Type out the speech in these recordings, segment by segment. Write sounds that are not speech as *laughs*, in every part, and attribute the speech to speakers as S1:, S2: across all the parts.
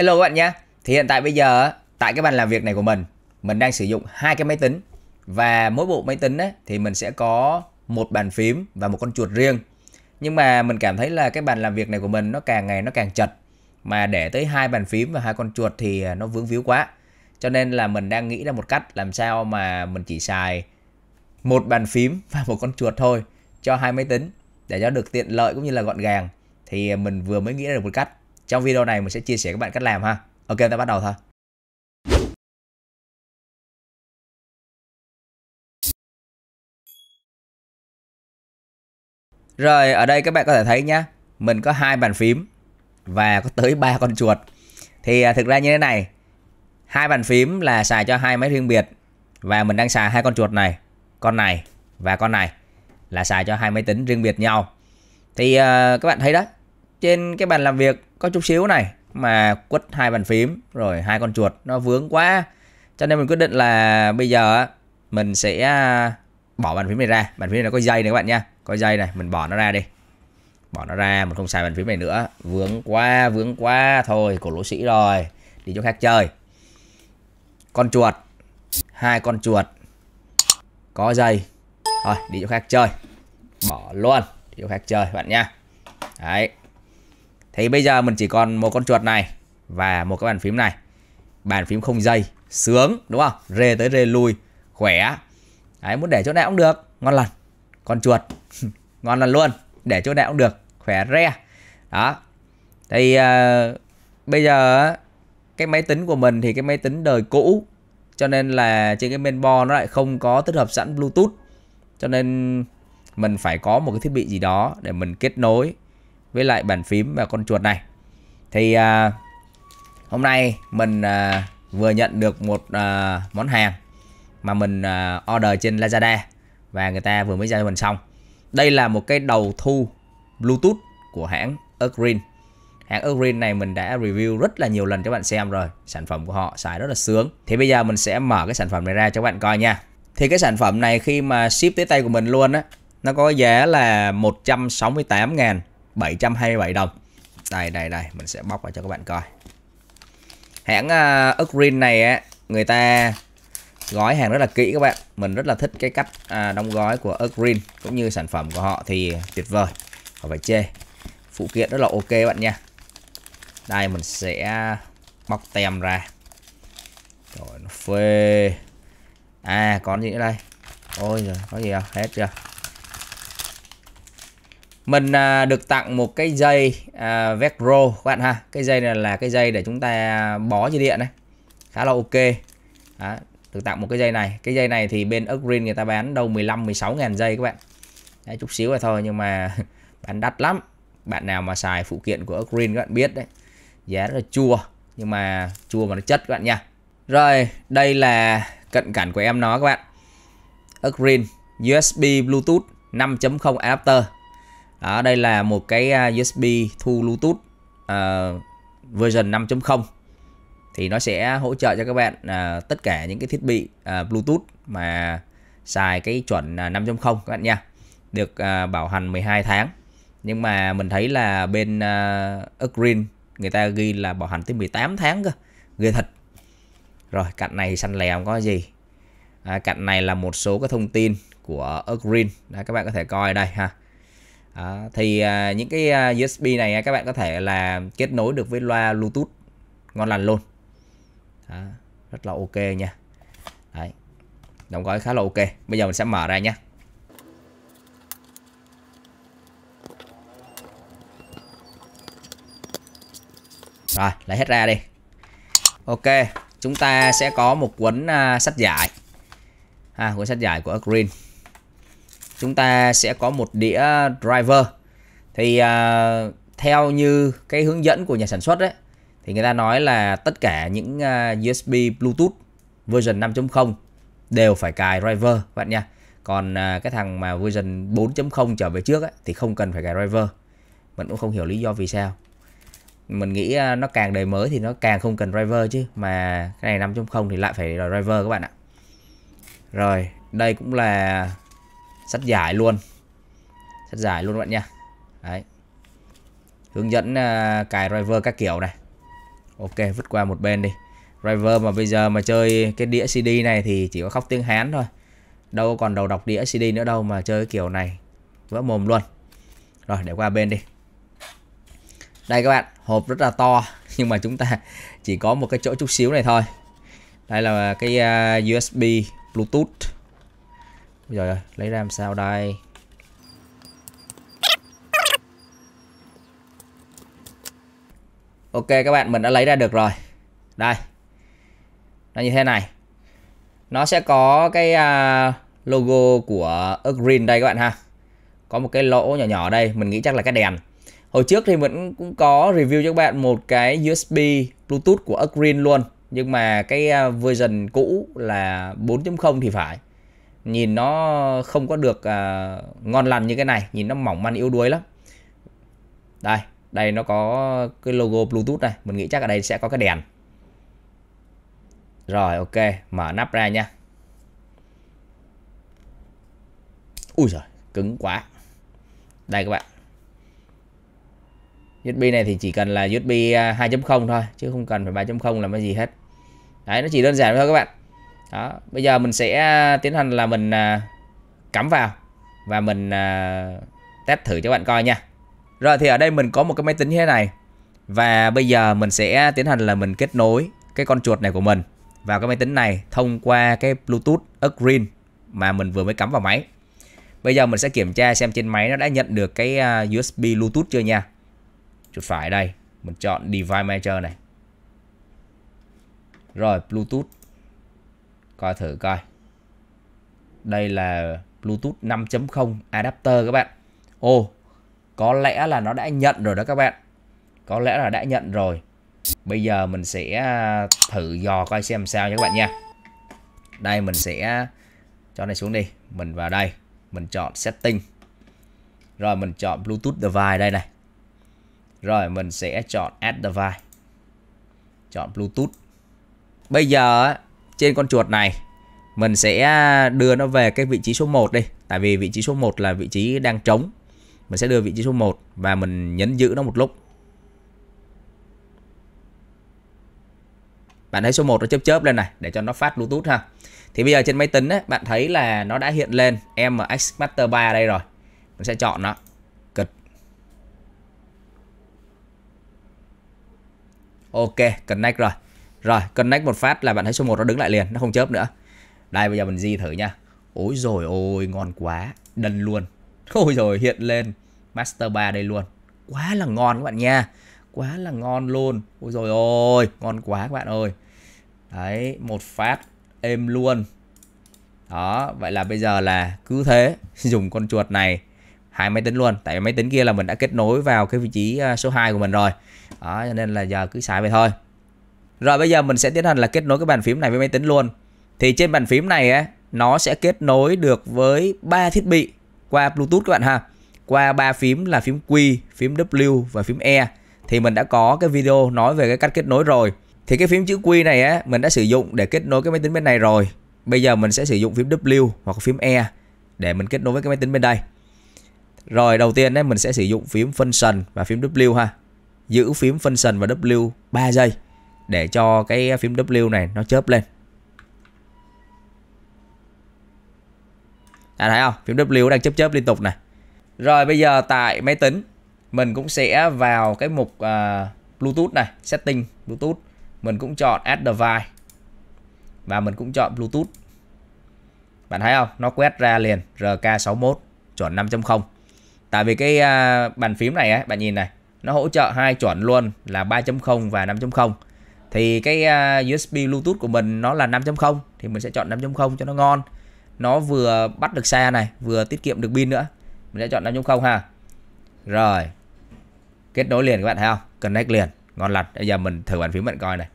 S1: Hello các bạn nhé. Thì hiện tại bây giờ tại cái bàn làm việc này của mình, mình đang sử dụng hai cái máy tính và mỗi bộ máy tính ấy, thì mình sẽ có một bàn phím và một con chuột riêng. Nhưng mà mình cảm thấy là cái bàn làm việc này của mình nó càng ngày nó càng chật mà để tới hai bàn phím và hai con chuột thì à, nó vướng víu quá. Cho nên là mình đang nghĩ ra một cách làm sao mà mình chỉ xài một bàn phím *laughs* và một con chuột thôi cho hai máy tính để cho được tiện lợi cũng như là gọn gàng thì à, mình vừa mới nghĩ ra được một cách trong video này mình sẽ chia sẻ các bạn cách làm ha. Ok, ta bắt đầu thôi. Rồi, ở đây các bạn có thể thấy nhá, mình có hai bàn phím và có tới ba con chuột. Thì à, thực ra như thế này, hai bàn phím là xài cho hai máy riêng biệt và mình đang xài hai con chuột này, con này và con này là xài cho hai máy tính riêng biệt nhau. Thì uh, các bạn thấy đó, trên cái bàn làm việc có chút xíu này mà quất hai bàn phím rồi hai con chuột nó vướng quá cho nên mình quyết định là bây giờ mình sẽ à, bỏ bàn phím này ra bàn phím này nó có dây này các bạn nha có dây này mình bỏ nó ra đi bỏ nó ra mình không xài bàn phím này nữa vướng quá vướng quá thôi cổ lỗ sĩ rồi đi chỗ khác chơi con chuột hai con chuột có dây thôi đi chỗ khác chơi bỏ luôn đi chỗ khác chơi bạn nha đấy thì bây giờ mình chỉ còn một con chuột này và một cái bàn phím này. Bàn phím không dây, sướng đúng không? Rê tới rê lui, khỏe. Đấy, muốn để chỗ nào cũng được, ngon lành. Con chuột, *laughs* ngon lành luôn, để chỗ nào cũng được, khỏe re. Đó. Thì uh, bây giờ cái máy tính của mình thì cái máy tính đời cũ cho nên là trên cái mainboard nó lại không có tích hợp sẵn bluetooth cho nên mình phải có một cái thiết bị gì đó để mình kết nối với lại bàn phím và con chuột này thì à, hôm nay mình à, vừa nhận được một à, món hàng mà mình à, order trên Lazada và người ta vừa mới giao cho mình xong đây là một cái đầu thu Bluetooth của hãng Earthgreen hãng Earthgreen này mình đã review rất là nhiều lần cho bạn xem rồi sản phẩm của họ xài rất là sướng thì bây giờ mình sẽ mở cái sản phẩm này ra cho bạn coi nha thì cái sản phẩm này khi mà ship tới tay của mình luôn á nó có giá là 168 ngàn 727 đồng đây đây đây mình sẽ bóc ra cho các bạn coi hãng à, uh, Green này á người ta gói hàng rất là kỹ các bạn mình rất là thích cái cách à, đóng gói của Ugreen cũng như sản phẩm của họ thì tuyệt vời không phải chê phụ kiện rất là ok bạn nha đây mình sẽ bóc tem ra rồi nó phê à còn gì nữa đây ôi giời có gì không hết chưa mình à, được tặng một cái dây à, Vecro các bạn ha cái dây này là cái dây để chúng ta bó dây điện này khá là ok Đó, được tặng một cái dây này cái dây này thì bên Upgreen người ta bán đâu 15 16 ngàn dây các bạn đấy, chút xíu rồi thôi nhưng mà *laughs* bán đắt lắm bạn nào mà xài phụ kiện của Upgreen các bạn biết đấy giá rất là chua nhưng mà chua mà nó chất các bạn nha rồi đây là cận cảnh của em nó các bạn Upgreen USB Bluetooth 5.0 adapter đó, đây là một cái à, USB thu Bluetooth uh, version 5.0 thì nó sẽ hỗ trợ cho các bạn uh, tất cả những cái thiết bị uh, Bluetooth mà xài cái chuẩn 5.0 các bạn nha được uh, bảo hành 12 tháng nhưng mà mình thấy là bên uh, Green người ta ghi là bảo hành tới 18 tháng cơ ghê thật rồi cạnh này xanh lè không có gì à, cạnh này là một số cái thông tin của Green Đó, các bạn có thể coi đây ha đó. thì à, những cái à, USB này à, các bạn có thể là kết nối được với loa Bluetooth ngon lành luôn đó. rất là ok nha Đấy. đóng gói khá là ok bây giờ mình sẽ mở ra nhé Rồi, lấy hết ra đi. Ok, chúng ta sẽ có một cuốn uh, sách giải. À, cuốn sách giải của Green chúng ta sẽ có một đĩa driver thì à, theo như cái hướng dẫn của nhà sản xuất đấy thì người ta nói là tất cả những à, USB Bluetooth version 5.0 đều phải cài driver bạn nha còn à, cái thằng mà version 4.0 trở về trước ấy, thì không cần phải cài driver mình cũng không hiểu lý do vì sao mình nghĩ à, nó càng đời mới thì nó càng không cần driver chứ mà cái này 5.0 thì lại phải driver các bạn ạ rồi đây cũng là sắt giải luôn sắt giải luôn các bạn nha đấy hướng dẫn uh, cài driver các kiểu này ok vứt qua một bên đi driver mà bây giờ mà chơi cái đĩa CD này thì chỉ có khóc tiếng Hán thôi đâu còn đầu đọc đĩa CD nữa đâu mà chơi cái kiểu này vỡ mồm luôn rồi để qua bên đi đây các bạn hộp rất là to *laughs* nhưng mà chúng ta chỉ có một cái chỗ chút xíu này thôi đây là cái uh, USB Bluetooth rồi lấy ra làm sao đây ok các bạn mình đã lấy ra được rồi đây nó như thế này nó sẽ có cái à, logo của green đây các bạn ha có một cái lỗ nhỏ nhỏ đây mình nghĩ chắc là cái đèn hồi trước thì mình cũng có review cho các bạn một cái usb bluetooth của green luôn nhưng mà cái à, version cũ là 4.0 thì phải nhìn nó không có được à, ngon lành như cái này nhìn nó mỏng manh yếu đuối lắm đây đây nó có cái logo bluetooth này mình nghĩ chắc ở đây sẽ có cái đèn rồi ok mở nắp ra nha ui giời cứng quá đây các bạn USB này thì chỉ cần là USB 2.0 à, thôi chứ không cần phải 3.0 là cái gì hết đấy nó chỉ đơn giản thôi các bạn đó bây giờ mình sẽ à, tiến hành là mình à, cắm vào và mình à, test thử cho bạn coi nha rồi thì ở đây mình có một cái máy tính như thế này và bây giờ mình sẽ tiến hành là mình kết nối cái con chuột này của mình vào cái máy tính này thông qua cái Bluetooth green mà mình vừa mới cắm vào máy. Bây giờ mình sẽ kiểm tra xem trên máy nó đã nhận được cái USB Bluetooth chưa nha. Chuột phải đây, mình chọn Device Manager này. Rồi Bluetooth coi thử coi đây là Bluetooth 5.0 adapter các bạn ô có lẽ là nó đã nhận rồi đó các bạn có lẽ là đã nhận rồi bây giờ mình sẽ à, thử dò coi xem sao nhé các bạn nha đây mình sẽ cho này xuống đi mình vào đây mình chọn setting rồi mình chọn bluetooth device đây này rồi mình sẽ chọn add device chọn bluetooth bây giờ trên con chuột này mình sẽ à, đưa nó về cái vị trí số 1 đi tại vì vị trí số 1 là vị trí đang trống mình sẽ đưa vị trí số 1 và mình nhấn giữ nó một lúc bạn thấy số 1 nó chớp chớp lên này để cho nó phát bluetooth ha thì bây giờ trên máy tính ấy, bạn thấy là nó đã hiện lên MX Master 3 đây rồi mình sẽ chọn nó cật. ok connect rồi rồi, connect một phát là bạn thấy số 1 nó đứng lại liền, nó không chớp nữa. Đây bây giờ mình di thử nha. Ôi rồi ôi, ngon quá, đần luôn. *laughs* Ôi rồi hiện lên Master bar đây luôn. Quá là ngon các bạn nha. Quá là ngon luôn. Ôi rồi ôi, ngon quá các bạn ơi. Đấy, một phát êm luôn. Đó, vậy là bây giờ là cứ thế *laughs* dùng con chuột này hai máy tính luôn tại máy tính kia là mình đã kết nối vào cái vị trí à, số 2 của mình rồi đó cho nên là giờ cứ xài vậy thôi rồi bây giờ mình sẽ tiến hành là kết nối cái bàn phím này với máy tính luôn. Thì trên bàn phím này á nó sẽ kết nối được với ba thiết bị qua Bluetooth các bạn ha. Qua ba phím là phím Q, phím W và phím E. Thì mình đã có cái video nói về cái cách kết nối rồi. Thì cái phím chữ Q này á mình đã sử dụng để kết nối cái máy tính bên này rồi. Bây giờ mình sẽ sử dụng phím W hoặc phím E để mình kết nối với cái máy tính bên đây. Rồi đầu tiên ấy mình sẽ sử dụng phím function và phím W ha. Giữ phím function và W 3 giây để cho cái phím W này nó chớp lên à, thấy không phím W đang chớp chớp liên tục này rồi bây giờ tại máy tính mình cũng sẽ vào cái mục uh, Bluetooth này setting Bluetooth mình cũng chọn add device và mình cũng chọn Bluetooth bạn thấy không nó quét ra liền RK61 chuẩn 5.0 tại vì cái uh, bàn phím này ấy, bạn nhìn này nó hỗ trợ hai chuẩn luôn là 3.0 và 5.0 thì cái à, USB Bluetooth của mình nó là 5.0 thì mình sẽ chọn 5.0 cho nó ngon nó vừa bắt được xe này vừa tiết kiệm được pin nữa mình sẽ chọn 5.0 ha rồi kết nối liền các bạn thấy không connect liền ngon lặt bây giờ mình thử bàn phím bạn coi này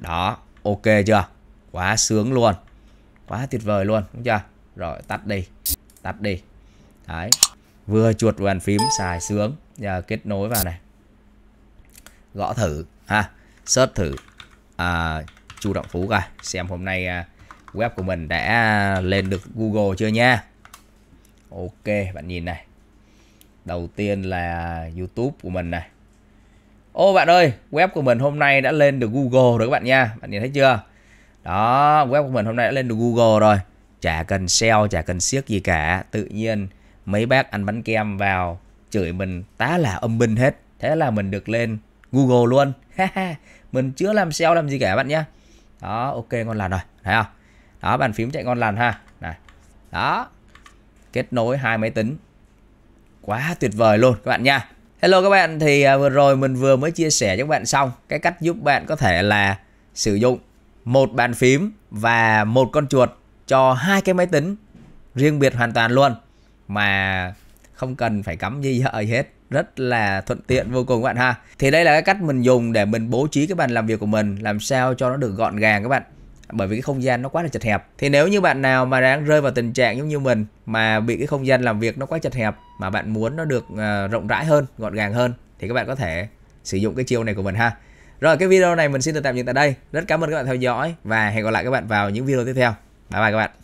S1: đó ok chưa quá sướng luôn quá tuyệt vời luôn đúng chưa rồi tắt đi tắt đi đấy vừa chuột bàn phím xài sướng giờ kết nối vào này gõ thử ha search thử à, Chu Động Phú coi xem hôm nay à, web của mình đã lên được Google chưa nha. Ok, bạn nhìn này. Đầu tiên là YouTube của mình này. Ô bạn ơi, web của mình hôm nay đã lên được Google rồi các bạn nha. Bạn nhìn thấy chưa? Đó, web của mình hôm nay đã lên được Google rồi. Chả cần SEO, chả cần siết gì cả. Tự nhiên mấy bác ăn bánh kem vào chửi mình tá là âm binh hết. Thế là mình được lên Google luôn mình chưa làm sale làm gì cả bạn nhé đó ok ngon lành rồi thấy không đó bàn phím chạy ngon lành ha này đó kết nối hai máy tính quá tuyệt vời luôn các bạn nha hello các bạn thì à, vừa rồi mình vừa mới chia sẻ cho các bạn xong cái cách giúp bạn có thể là sử dụng một bàn phím và một con chuột cho hai cái máy tính riêng biệt hoàn toàn luôn mà không cần phải cắm dây gì hết rất là thuận tiện vô cùng các bạn ha thì đây là cái cách mình dùng để mình bố trí cái bàn làm việc của mình làm sao cho nó được gọn gàng các bạn bởi vì cái không gian nó quá là chật hẹp thì nếu như bạn nào mà đang rơi vào tình trạng giống như mình mà bị cái không gian làm việc nó quá chật hẹp mà bạn muốn nó được ờ, rộng rãi hơn gọn gàng hơn thì các bạn có thể sử dụng cái chiêu này của mình ha rồi cái video này mình xin được tạm dừng tại đây rất cảm ơn các bạn theo dõi và hẹn gặp lại các bạn vào những video tiếp theo bye bye các bạn